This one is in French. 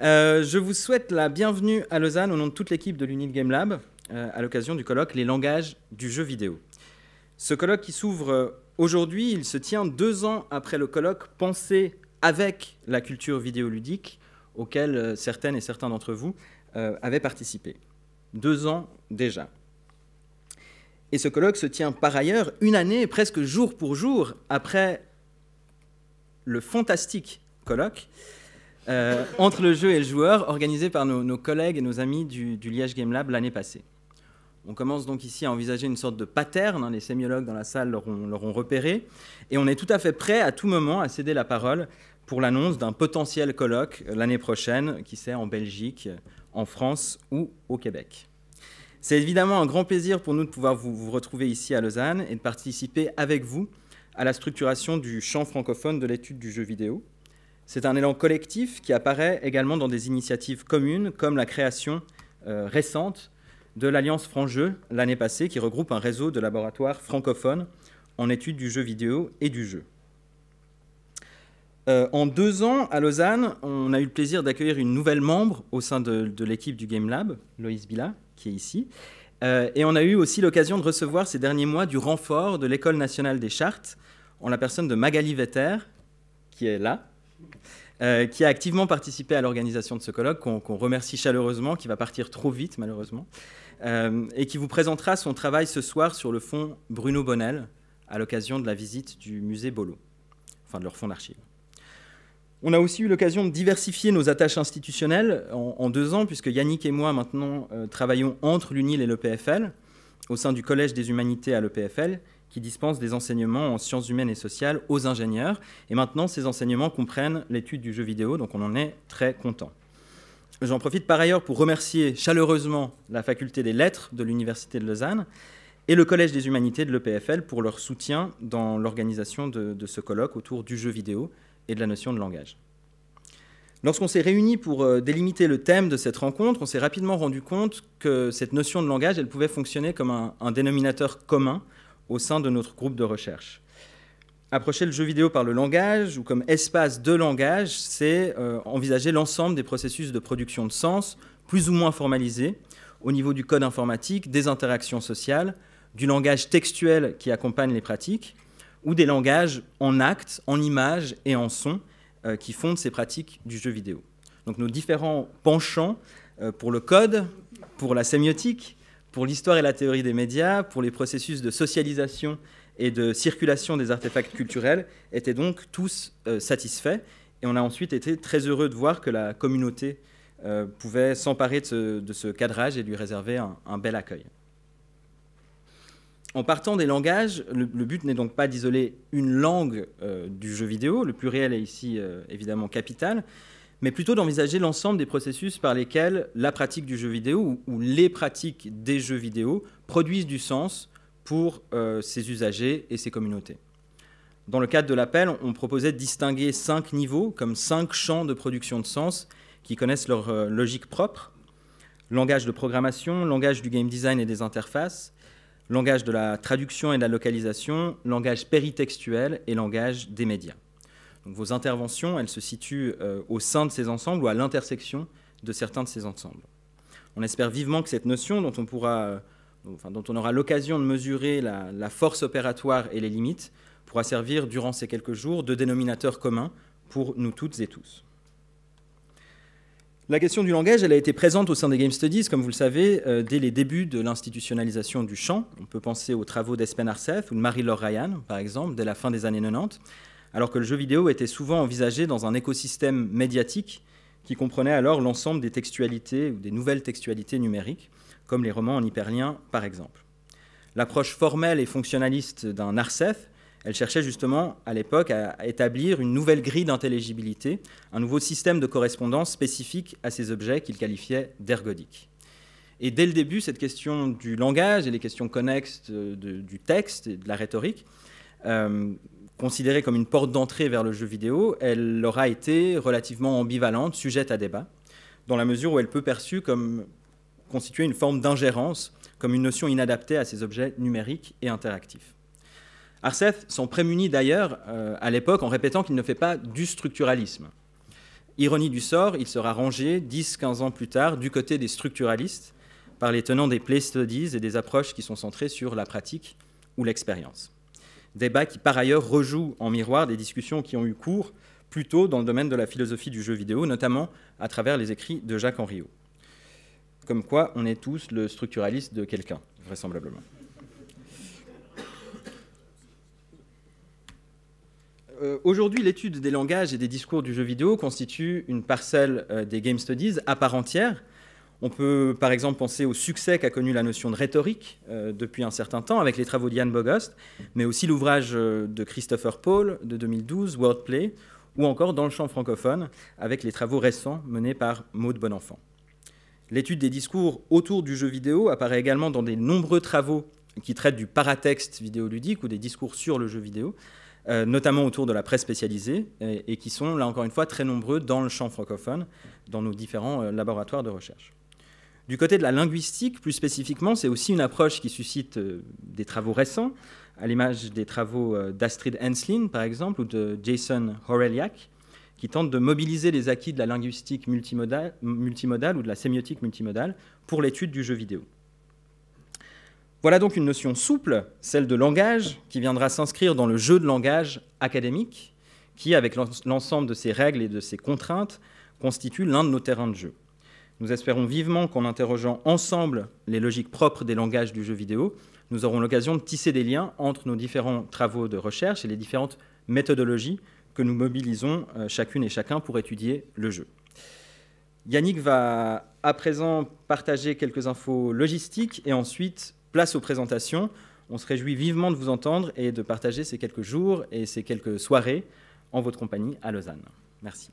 Euh, je vous souhaite la bienvenue à Lausanne au nom de toute l'équipe de l'Unit Game Lab euh, à l'occasion du colloque Les langages du jeu vidéo. Ce colloque qui s'ouvre aujourd'hui, il se tient deux ans après le colloque Penser avec la culture vidéoludique auquel euh, certaines et certains d'entre vous avaient participé. Deux ans déjà. Et ce colloque se tient par ailleurs une année, presque jour pour jour, après le fantastique colloque euh, entre le jeu et le joueur, organisé par nos, collègues et nos amis du, Liège Game Lab l'année passée. On commence donc ici à envisager une sorte de pattern, hein, les sémiologues dans la salle l'auront repéré, et on est tout à fait prêt à tout moment à céder la parole pour l'annonce d'un potentiel colloque l'année prochaine, qui sait, en Belgique, en France ou au Québec. C'est évidemment un grand plaisir pour nous de pouvoir vous, retrouver ici à Lausanne et de participer avec vous à la structuration du champ francophone de l'étude du jeu vidéo, c'est un élan collectif qui apparaît également dans des initiatives communes comme la création euh, récente de l'Alliance Franc-Jeu l'année passée qui regroupe un réseau de laboratoires francophones en études du jeu vidéo et du jeu. Euh, en deux ans, à Lausanne, on a eu le plaisir d'accueillir une nouvelle membre au sein de, l'équipe du Game Lab, Loïs Billa, qui est ici. Euh, et on a eu aussi l'occasion de recevoir ces derniers mois du renfort de l'École nationale des chartes, en la personne de Magali Vetter, qui est là, euh, qui a activement participé à l'organisation de ce colloque, qu'on remercie chaleureusement, qui va partir trop vite malheureusement, euh, et qui vous présentera son travail ce soir sur le fonds Bruno Bonnel, à l'occasion de la visite du musée Bolo, enfin de leur fonds d'archives. On a aussi eu l'occasion de diversifier nos attaches institutionnelles en, deux ans, puisque Yannick et moi maintenant euh, travaillons entre l'UNIL et l'EPFL, au sein du Collège des humanités à l'EPFL, qui dispense des enseignements en sciences humaines et sociales aux ingénieurs. Et maintenant, ces enseignements comprennent l'étude du jeu vidéo, donc on en est très content. J'en profite par ailleurs pour remercier chaleureusement la faculté des lettres de l'Université de Lausanne et le Collège des humanités de l'EPFL pour leur soutien dans l'organisation de, ce colloque autour du jeu vidéo et de la notion de langage. Lorsqu'on s'est réunis pour euh, délimiter le thème de cette rencontre, on s'est rapidement rendu compte que cette notion de langage, elle pouvait fonctionner comme un, un dénominateur commun au sein de notre groupe de recherche. Approcher le jeu vidéo par le langage ou comme espace de langage, c'est euh, envisager l'ensemble des processus de production de sens, plus ou moins formalisés, au niveau du code informatique, des interactions sociales, du langage textuel qui accompagne les pratiques, ou des langages en actes, en images et en sons euh, qui fondent ces pratiques du jeu vidéo. Donc nos différents penchants euh, pour le code, pour la sémiotique, pour l'histoire et la théorie des médias, pour les processus de socialisation et de circulation des artefacts culturels, étaient donc tous euh, satisfaits. Et on a ensuite été très heureux de voir que la communauté euh, pouvait s'emparer de, ce, cadrage et lui réserver un, bel accueil. En partant des langages, le, but n'est donc pas d'isoler une langue euh, du jeu vidéo, le pluriel est ici évidemment capital, mais plutôt d'envisager l'ensemble des processus par lesquels la pratique du jeu vidéo ou, les pratiques des jeux vidéo produisent du sens pour ses euh, usagers et ses communautés. Dans le cadre de l'appel, on proposait de distinguer cinq niveaux comme cinq champs de production de sens qui connaissent leur euh, logique propre. Langage de programmation, langage du game design et des interfaces, langage de la traduction et de la localisation, langage péritextuel et langage des médias vos interventions, elles se situent euh, au sein de ces ensembles ou à l'intersection de certains de ces ensembles. On espère vivement que cette notion, dont on, euh, aura l'occasion de mesurer la, force opératoire et les limites, pourra servir durant ces quelques jours de dénominateur commun pour nous toutes et tous. La question du langage, elle a été présente au sein des Game Studies, comme vous le savez, euh, dès les débuts de l'institutionnalisation du champ. On peut penser aux travaux d'Espen Arcef ou de Marie-Laure Ryan, par exemple, dès la fin des années 90 alors que le jeu vidéo était souvent envisagé dans un écosystème médiatique qui comprenait alors l'ensemble des textualités ou des nouvelles textualités numériques, comme les romans en hyperlien par exemple. L'approche formelle et fonctionnaliste d'un ARCEF, elle cherchait justement à l'époque à établir une nouvelle grille d'intelligibilité, un nouveau système de correspondance spécifique à ces objets qu'il qualifiait d'ergodiques. Et dès le début, cette question du langage et les questions connexes du texte et de la rhétorique, euh, considérée comme une porte d'entrée vers le jeu vidéo, elle aura été relativement ambivalente, sujette à débat, dans la mesure où elle peut perçue comme constituer une forme d'ingérence, comme une notion inadaptée à ces objets numériques et interactifs. Arcef s'en prémunit d'ailleurs euh, à l'époque en répétant qu'il ne fait pas du structuralisme. Ironie du sort, il sera rangé 10-15 ans plus tard du côté des structuralistes par les tenants des play studies et des approches qui sont centrées sur la pratique ou l'expérience. Débat qui par ailleurs rejoue en miroir des discussions qui ont eu cours plus tôt dans le domaine de la philosophie du jeu vidéo, notamment à travers les écrits de Jacques Henriot. Comme quoi, on est tous le structuraliste de quelqu'un, vraisemblablement. Euh, aujourd'hui, l'étude des langages et des discours du jeu vidéo constitue une parcelle euh, des Game Studies à part entière, on peut par exemple penser au succès qu'a connu la notion de rhétorique euh, depuis un certain temps avec les travaux d'Ian Bogost, mais aussi l'ouvrage euh, de Christopher Paul de 2012, Wordplay, ou encore dans le champ francophone avec les travaux récents menés par Maud Bonenfant. L'étude des discours autour du jeu vidéo apparaît également dans des nombreux travaux qui traitent du paratexte vidéoludique ou des discours sur le jeu vidéo, euh, notamment autour de la presse spécialisée, et, qui sont, là encore une fois, très nombreux dans le champ francophone, dans nos différents laboratoires de recherche. Du côté de la linguistique, plus spécifiquement, c'est aussi une approche qui suscite euh, des travaux récents, à l'image des travaux euh, d'Astrid Henslin, par exemple, ou de Jason Horeliak, qui tentent de mobiliser les acquis de la linguistique multimodale, multimodale ou de la sémiotique multimodale pour l'étude du jeu vidéo. Voilà donc une notion souple, celle de langage, qui viendra s'inscrire dans le jeu de langage académique, qui, avec l'ensemble de ses règles et de ses contraintes, constitue l'un de nos terrains de jeu. Nous espérons vivement qu'en interrogeant ensemble les logiques propres des langages du jeu vidéo, nous aurons l'occasion de tisser des liens entre nos différents travaux de recherche et les différentes méthodologies que nous mobilisons euh, chacune et chacun pour étudier le jeu. Yannick va à présent partager quelques infos logistiques et ensuite place aux présentations. On se réjouit vivement de vous entendre et de partager ces quelques jours et ces quelques soirées en votre compagnie à Lausanne. Merci.